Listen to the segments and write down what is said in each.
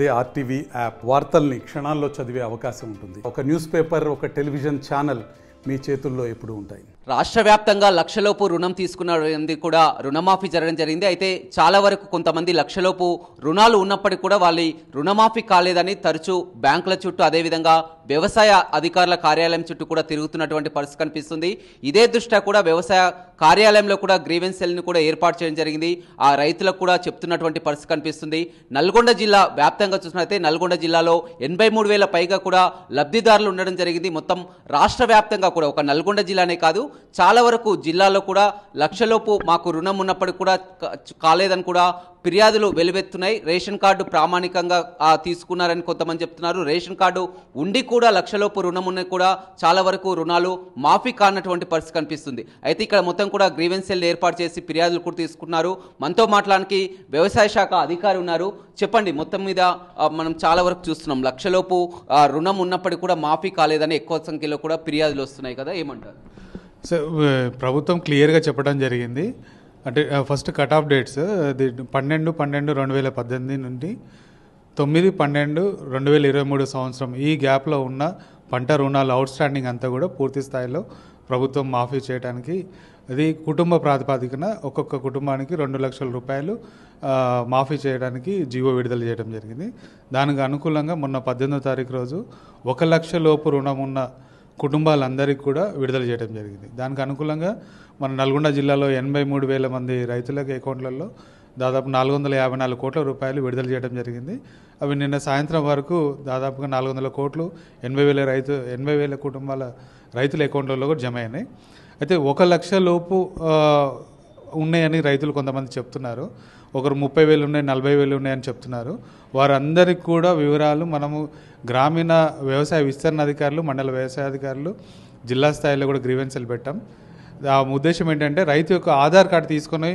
అదే RTV app వార్తల్ని క్షణాల్లో చదివే అవకాశం ఉంటుంది ఒక న్యూస్ పేపర్ ఒక టెలివిజన్ ఛానల్ మీ చేతుల్లో ఎప్పుడు ఉంటాయి రాష్ట్ర వ్యాప్తంగా లక్షలోపు రుణం తీసుకున్న కూడా రుణమాఫీ జరగడం జరిగింది అయితే చాలా వరకు కొంతమంది లక్షలోపు రుణాలు ఉన్నప్పటికీ కూడా వాళ్ళ రుణమాఫీ కాలేదని తరచూ బ్యాంకుల చుట్టూ అదేవిధంగా వ్యవసాయ అధికారుల కార్యాలయం చుట్టూ కూడా తిరుగుతున్నటువంటి పరిస్థితి కనిపిస్తుంది ఇదే దృష్ట్యా కూడా వ్యవసాయ కార్యాలయంలో కూడా గ్రీవెన్స్ సెల్ని కూడా ఏర్పాటు చేయడం జరిగింది ఆ రైతులకు కూడా చెప్తున్నటువంటి పరిస్థితి కనిపిస్తుంది నల్గొండ జిల్లా వ్యాప్తంగా చూసినట్లయితే నల్గొండ జిల్లాలో ఎనభై మూడు వేల పైగా కూడా లబ్ధిదారులు ఉండడం జరిగింది మొత్తం రాష్ట్ర వ్యాప్తంగా కూడా ఒక నల్గొండ జిల్లానే కాదు చాలా వరకు జిల్లాలో కూడా లక్షలోపు మాకు రుణం ఉన్నప్పటికీ కూడా కాలేదని కూడా ఫిర్యాదులు వెలువెత్తున్నాయి రేషన్ కార్డు ప్రామాణికంగా తీసుకున్నారని కొంతమంది చెప్తున్నారు రేషన్ కార్డు ఉండి కూడా లక్షలోపు రుణం ఉన్న కూడా చాలా వరకు రుణాలు మాఫీ కానటువంటి పరిస్థితి కనిపిస్తుంది అయితే ఇక్కడ మొత్తం కూడా గ్రీవెన్సీలు ఏర్పాటు చేసి ఫిర్యాదులు కూడా తీసుకున్నారు మనతో మాట్లాడానికి వ్యవసాయ శాఖ అధికారి ఉన్నారు చెప్పండి మొత్తం మీద మనం చాలా వరకు చూస్తున్నాం లక్షలోపు రుణం ఉన్నప్పటికీ కూడా మాఫీ కాలేదని ఎక్కువ సంఖ్యలో కూడా ఫిర్యాదులు వస్తున్నాయి కదా ఏమంటారు సో ప్రభుత్వం క్లియర్గా చెప్పడం జరిగింది అంటే ఫస్ట్ కట్ ఆఫ్ డేట్స్ అది పన్నెండు పన్నెండు రెండు వేల పద్దెనిమిది నుండి తొమ్మిది పన్నెండు రెండు వేల ఇరవై మూడు సంవత్సరం ఈ గ్యాప్లో ఉన్న పంట రుణాలు అవుట్ స్టాండింగ్ అంతా కూడా పూర్తి స్థాయిలో ప్రభుత్వం మాఫీ చేయడానికి అది కుటుంబ ప్రాతిపాదికన ఒక్కొక్క కుటుంబానికి రెండు లక్షల రూపాయలు మాఫీ చేయడానికి జీవో విడుదల చేయడం జరిగింది దానికి అనుకూలంగా మొన్న పద్దెనిమిదో తారీఖు రోజు ఒక లక్ష లోపు రుణం ఉన్న కుటుంబాలందరికీ కూడా విడుదల చేయడం జరిగింది దానికి అనుకూలంగా మన నల్గొండ జిల్లాలో ఎనభై మూడు వేల మంది రైతులకు అకౌంట్లలో దాదాపు నాలుగు వందల యాభై నాలుగు కోట్ల రూపాయలు విడుదల చేయడం జరిగింది అవి నిన్న సాయంత్రం వరకు దాదాపుగా నాలుగు వందల కోట్లు ఎనభై వేల రైతు ఎనభై వేల కుటుంబాల రైతుల అకౌంట్లలో కూడా జమ అయినాయి అయితే ఒక లక్ష లోపు ఉన్నాయని రైతులు కొంతమంది చెప్తున్నారు ఒకరు ముప్పై వేలు ఉన్నాయి నలభై వేలు ఉన్నాయని చెప్తున్నారు వారందరికీ కూడా వివరాలు మనము గ్రామీణ వ్యవసాయ విస్తరణ అధికారులు మండల వ్యవసాయ అధికారులు జిల్లా స్థాయిలో కూడా గ్రీవెన్సీలు పెట్టాం ఆ ఉద్దేశం ఏంటంటే రైతు యొక్క ఆధార్ కార్డు తీసుకొని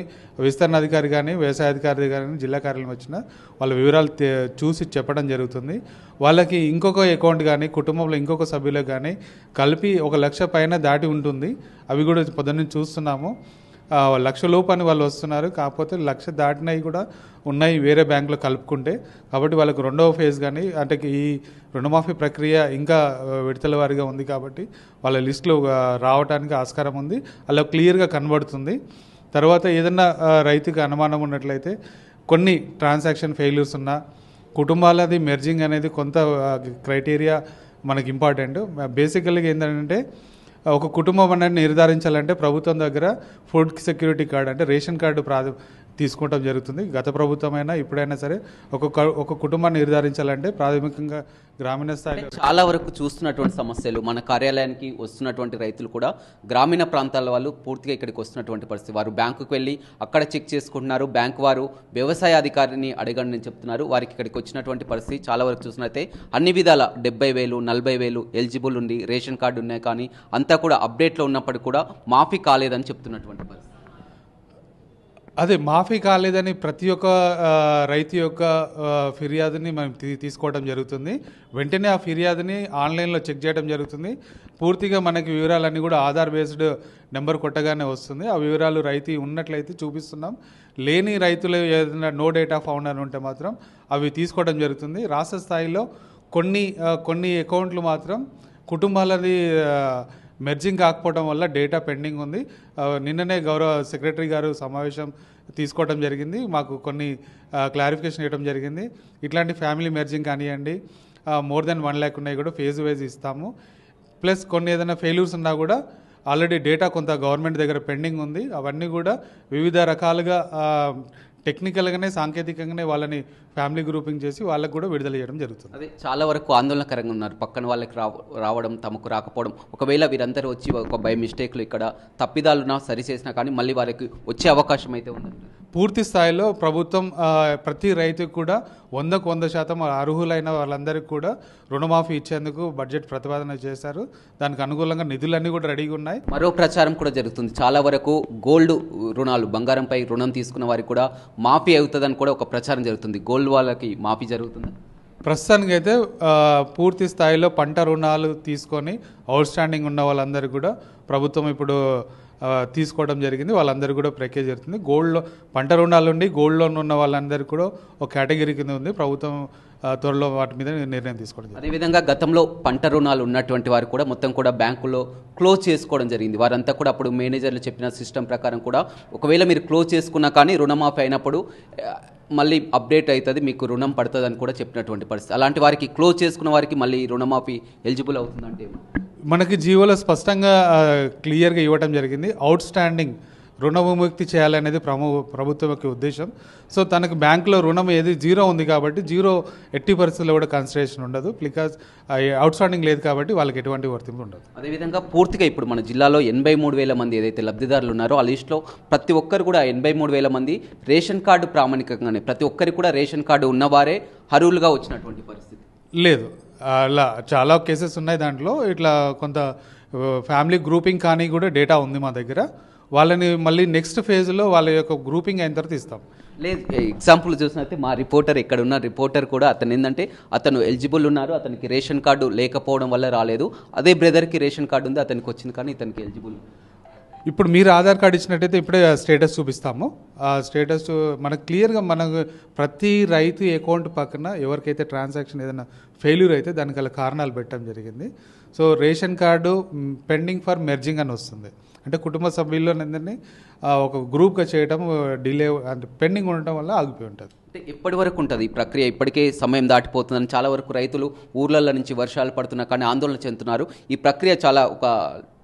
విస్తరణ అధికారి కానీ వ్యవసాయ అధికారి కానీ జిల్లా కార్యాలయం వచ్చిన వాళ్ళ వివరాలు చూసి చెప్పడం జరుగుతుంది వాళ్ళకి ఇంకొక అకౌంట్ కానీ కుటుంబంలో ఇంకొక సభ్యులకు కానీ కలిపి ఒక లక్ష పైన దాటి ఉంటుంది అవి కూడా పొద్దున్న చూస్తున్నాము లక్ష లోపని వాళ్ళు వస్తున్నారు కాకపోతే లక్ష దాటినవి కూడా ఉన్నాయి వేరే బ్యాంకులో కలుపుకుంటే కాబట్టి వాళ్ళకు రెండవ ఫేజ్ కానీ అంటే ఈ రుణమాఫీ ప్రక్రియ ఇంకా విడతల వారిగా ఉంది కాబట్టి వాళ్ళ లిస్టులో రావడానికి ఆస్కారం ఉంది అలా క్లియర్గా కనబడుతుంది తర్వాత ఏదన్నా రైతుకి అనుమానం ఉన్నట్లయితే కొన్ని ట్రాన్సాక్షన్ ఫెయిల్యూర్స్ ఉన్నా కుటుంబాలది మెర్జింగ్ అనేది కొంత క్రైటీరియా మనకి ఇంపార్టెంట్ బేసికల్గా ఏంటంటే ఒక కుటుంబం అనేది నిర్ధారించాలంటే ప్రభుత్వం దగ్గర ఫుడ్ సెక్యూరిటీ కార్డు అంటే రేషన్ కార్డు ప్రాధ తీసుకోవటం జరుగుతుంది గత ప్రభుత్వమైనా ఇప్పుడైనా సరే ఒక్కొక్క ఒక కుటుంబాన్ని నిర్ధారించాలంటే ప్రాథమికంగా గ్రామీణ స్థాయిలో చాలా వరకు చూస్తున్నటువంటి సమస్యలు మన కార్యాలయానికి వస్తున్నటువంటి రైతులు కూడా గ్రామీణ ప్రాంతాల వాళ్ళు పూర్తిగా ఇక్కడికి వస్తున్నటువంటి పరిస్థితి వారు బ్యాంకుకు వెళ్ళి అక్కడ చెక్ చేసుకుంటున్నారు బ్యాంకు వారు వ్యవసాయ అధికారిని అడగండి చెప్తున్నారు వారికి ఇక్కడికి వచ్చినటువంటి పరిస్థితి చాలా వరకు చూసినట్లయితే అన్ని విధాల డెబ్బై వేలు నలభై వేలు ఎలిజిబుల్ ఉంది రేషన్ కార్డు ఉన్నాయి కానీ అంతా కూడా అప్డేట్లో ఉన్నప్పటికీ కూడా మాఫీ కాలేదని చెప్తున్నటువంటి అదే మాఫీ కాలేదని ప్రతి ఒక్క రైతు యొక్క ఫిర్యాదుని మనం తీసుకోవడం జరుగుతుంది వెంటనే ఆ ఫిర్యాదుని ఆన్లైన్లో చెక్ చేయడం జరుగుతుంది పూర్తిగా మనకి వివరాలన్నీ కూడా ఆధార్ బేస్డ్ నెంబర్ కొట్టగానే వస్తుంది ఆ వివరాలు రైతు ఉన్నట్లయితే చూపిస్తున్నాం లేని రైతులు ఏదైనా నో డేటా ఫౌండర్ ఉంటే మాత్రం అవి తీసుకోవడం జరుగుతుంది రాష్ట్ర స్థాయిలో కొన్ని కొన్ని అకౌంట్లు మాత్రం కుటుంబాలది మెర్జింగ్ కాకపోవడం వల్ల డేటా పెండింగ్ ఉంది నిన్ననే గౌరవ సెక్రటరీ గారు సమావేశం తీసుకోవడం జరిగింది మాకు కొన్ని క్లారిఫికేషన్ ఇవ్వడం జరిగింది ఇట్లాంటి ఫ్యామిలీ మెర్జింగ్ కానివ్వండి మోర్ దెన్ వన్ ల్యాక్ ఉన్నాయి కూడా ఫేజ్ వైజ్ ఇస్తాము ప్లస్ కొన్ని ఏదైనా ఫెయిల్యూర్స్ ఉన్నా కూడా ఆల్రెడీ డేటా కొంత గవర్నమెంట్ దగ్గర పెండింగ్ ఉంది అవన్నీ కూడా వివిధ రకాలుగా టెక్నికల్గానే సాంకేతికంగానే వాళ్ళని ఫ్యామిలీ గ్రూపింగ్ చేసి వాళ్ళకు కూడా విడుదల చేయడం జరుగుతుంది అదే చాలా వరకు ఆందోళనకరంగా ఉన్నారు పక్కన వాళ్ళకి రావడం తమకు రాకపోవడం ఒకవేళ వీరందరూ వచ్చి ఒక బై మిస్టేక్లు ఇక్కడ నా సరి చేసినా కానీ మళ్ళీ వారికి వచ్చే అవకాశం అయితే ఉంది పూర్తి స్థాయిలో ప్రభుత్వం ప్రతి రైతుకు కూడా వందకు వంద శాతం అర్హులైన వాళ్ళందరికీ కూడా రుణమాఫీ ఇచ్చేందుకు బడ్జెట్ ప్రతిపాదన చేశారు దానికి అనుకూలంగా నిధులన్నీ కూడా రెడీగా ఉన్నాయి మరో ప్రచారం కూడా జరుగుతుంది చాలా వరకు గోల్డ్ రుణాలు బంగారంపై రుణం తీసుకున్న వారికి కూడా మాఫీ అవుతుందని కూడా ఒక ప్రచారం జరుగుతుంది గోల్డ్ రైతులు వాళ్ళకి మాఫీ జరుగుతుందా ప్రస్తుతానికి అయితే పూర్తి స్థాయిలో పంట రుణాలు తీసుకొని అవుట్ స్టాండింగ్ ఉన్న వాళ్ళందరికీ కూడా ప్రభుత్వం ఇప్పుడు తీసుకోవడం జరిగింది వాళ్ళందరూ కూడా ప్రక్రియ జరుగుతుంది గోల్డ్ లో పంట రుణాలు ఉండి గోల్డ్ లోన్ ఉన్న వాళ్ళందరికీ కూడా ఒక కేటగిరీ కింద ఉంది ప్రభుత్వం త్వరలో వాటి మీద నిర్ణయం తీసుకోవడం అదేవిధంగా గతంలో పంట రుణాలు ఉన్నటువంటి వారు కూడా మొత్తం కూడా బ్యాంకులో క్లోజ్ చేసుకోవడం జరిగింది వారంతా కూడా అప్పుడు మేనేజర్లు చెప్పిన సిస్టమ్ ప్రకారం కూడా ఒకవేళ మీరు క్లోజ్ చేసుకున్నా కానీ రుణమాఫీ అయినప్పుడు మళ్ళీ అప్డేట్ అవుతుంది మీకు రుణం పడుతుంది అని కూడా చెప్పినటువంటి పరిస్థితి అలాంటి వారికి క్లోజ్ చేసుకున్న వారికి మళ్ళీ రుణమాఫీ ఎలిజిబుల్ అవుతుందంటే మనకి జీవోలో స్పష్టంగా క్లియర్గా ఇవ్వటం జరిగింది అవుట్ స్టాండింగ్ రుణ విముక్తి చేయాలనేది ప్రము ప్రభుత్వం యొక్క ఉద్దేశం సో తనకు బ్యాంకులో రుణం ఏది జీరో ఉంది కాబట్టి జీరో ఎట్టి పరిస్థితుల్లో కూడా కన్సిడరేషన్ ఉండదు బికాజ్ అవుట్స్టాండింగ్ లేదు కాబట్టి వాళ్ళకి ఎటువంటి వర్తింపు ఉండదు అదేవిధంగా పూర్తిగా ఇప్పుడు మన జిల్లాలో ఎనభై మూడు వేల మంది ఏదైతే లబ్ధిదారులు ఉన్నారో ఆ లిస్టులో ప్రతి ఒక్కరు కూడా ఎనభై మూడు వేల మంది రేషన్ కార్డు ప్రామాణికంగానే ప్రతి ఒక్కరికి కూడా రేషన్ కార్డు ఉన్నవారే హరువులుగా వచ్చినటువంటి పరిస్థితి లేదు అలా చాలా కేసెస్ ఉన్నాయి దాంట్లో ఇట్లా కొంత ఫ్యామిలీ గ్రూపింగ్ కానీ కూడా డేటా ఉంది మా దగ్గర వాళ్ళని మళ్ళీ నెక్స్ట్ ఫేజ్లో వాళ్ళ యొక్క గ్రూపింగ్ అయిన తర్వాత ఇస్తాం లేదు ఎగ్జాంపుల్ చూసినట్టు మా రిపోర్టర్ ఇక్కడ ఉన్న రిపోర్టర్ కూడా అతను ఏంటంటే అతను ఎలిజిబుల్ ఉన్నారు అతనికి రేషన్ కార్డు లేకపోవడం వల్ల రాలేదు అదే బ్రదర్కి రేషన్ కార్డు ఉంది అతనికి వచ్చింది కానీ ఇతనికి ఎలిజిబుల్ ఇప్పుడు మీరు ఆధార్ కార్డు ఇచ్చినట్టయితే ఇప్పుడే స్టేటస్ చూపిస్తాము ఆ స్టేటస్ మనకు క్లియర్గా మనకు ప్రతి రైతు అకౌంట్ పక్కన ఎవరికైతే ట్రాన్సాక్షన్ ఏదైనా ఫెయిల్యూర్ అయితే దానికి గల కారణాలు పెట్టడం జరిగింది so ration card pending for merging అని వస్తుంది అంటే కుటుంబ సభ్యుల్లోనందరినీ ఒక గ్రూప్గా చేయడం డిలే అంటే పెండింగ్ ఉండటం వల్ల ఆగిపోయి ఉంటుంది ఎప్పటి వరకు ఉంటుంది ఈ ప్రక్రియ ఇప్పటికే సమయం దాటిపోతుందని చాలా వరకు రైతులు ఊర్లలో నుంచి వర్షాలు పడుతున్నా కానీ ఆందోళన చెందుతున్నారు ఈ ప్రక్రియ చాలా ఒక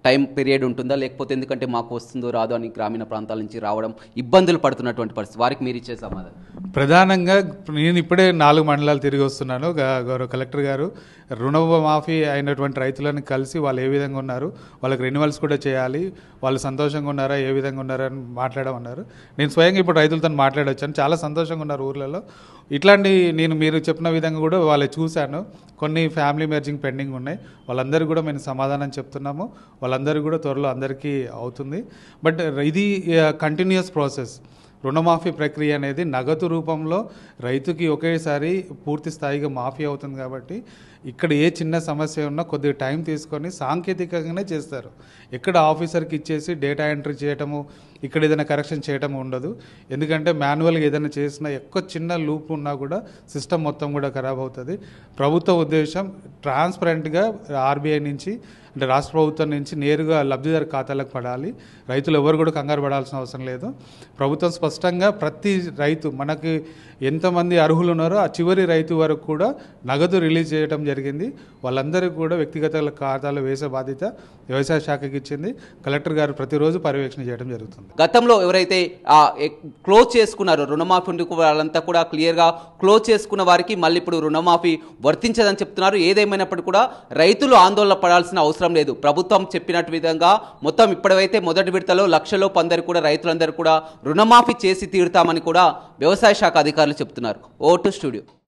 టైం పీరియడ్ ఉంటుందా లేకపోతే ఎందుకంటే మాకు వస్తుందో రాదో అని గ్రామీణ ప్రాంతాల నుంచి రావడం ఇబ్బందులు పడుతున్నటువంటి పరిస్థితి వారికి మీరు ఇచ్చే సమాధానం ప్రధానంగా నేను ఇప్పుడే నాలుగు మండలాలు తిరిగి వస్తున్నాను గౌరవ కలెక్టర్ గారు రుణ మాఫీ అయినటువంటి రైతులను కలిసి వాళ్ళు ఏ విధంగా ఉన్నారు వాళ్ళకి రెన్యువల్స్ కూడా చేయాలి వాళ్ళు సంతోషంగా ఉన్నారా ఏ విధంగా ఉన్నారా అని మాట్లాడమన్నారు నేను స్వయంగా ఇప్పుడు రైతులతో మాట్లాడొచ్చాను చాలా సంతోషంగా ఉన్నారు ఊర్లలో ఇట్లాంటి నేను మీరు చెప్పిన విధంగా కూడా వాళ్ళు చూశాను కొన్ని ఫ్యామిలీ మెర్జింగ్ పెండింగ్ ఉన్నాయి వాళ్ళందరూ కూడా మేము సమాధానం చెప్తున్నాము వాళ్ళందరూ కూడా త్వరలో అందరికీ అవుతుంది బట్ ఇది కంటిన్యూస్ ప్రాసెస్ రుణమాఫీ ప్రక్రియ అనేది నగదు రూపంలో రైతుకి ఒకేసారి పూర్తి స్థాయిగా మాఫీ అవుతుంది కాబట్టి ఇక్కడ ఏ చిన్న సమస్య ఉన్నా కొద్దిగా టైం తీసుకొని సాంకేతికంగానే చేస్తారు ఇక్కడ ఆఫీసర్కి ఇచ్చేసి డేటా ఎంట్రీ చేయటము ఇక్కడ ఏదైనా కరెక్షన్ చేయటం ఉండదు ఎందుకంటే మాన్యువల్గా ఏదైనా చేసినా ఎక్కువ చిన్న లూప్ ఉన్నా కూడా సిస్టమ్ మొత్తం కూడా ఖరాబ్ అవుతుంది ప్రభుత్వ ఉద్దేశం ట్రాన్స్పరెంట్గా ఆర్బీఐ నుంచి అంటే రాష్ట్ర ప్రభుత్వం నుంచి నేరుగా లబ్ధిదారు ఖాతాలకు పడాలి రైతులు ఎవరు కూడా కంగారు పడాల్సిన అవసరం లేదు ప్రభుత్వం స్పష్టంగా ప్రతి రైతు మనకి ఎంతమంది అర్హులు ఉన్నారో ఆ చివరి రైతు వరకు కూడా నగదు రిలీజ్ చేయడం జరిగింది వాళ్ళందరికీ కూడా వ్యక్తిగత ఖాతాలు వేసే బాధ్యత వ్యవసాయ శాఖకి ఇచ్చింది కలెక్టర్ గారు ప్రతిరోజు పర్యవేక్షణ చేయడం జరుగుతుంది గతంలో ఎవరైతే క్లోజ్ చేసుకున్నారో రుణమాఫీ వాళ్ళంతా కూడా క్లియర్గా క్లోజ్ చేసుకున్న వారికి మళ్ళీ ఇప్పుడు రుణమాఫీ వర్తించదని చెప్తున్నారు ఏదేమైనప్పటికీ కూడా రైతులు ఆందోళన పడాల్సిన అవసరం లేదు ప్రభుత్వం చెప్పినట్టు విధంగా మొత్తం ఇప్పటివైతే మొదటి విడతలో లక్షలో పందరు కూడా రైతులందరూ కూడా రుణమాఫీ చేసి తీరుతామని కూడా వ్యవసాయ శాఖ అధికారులు చెప్తున్నారు ఓటు స్టూడియో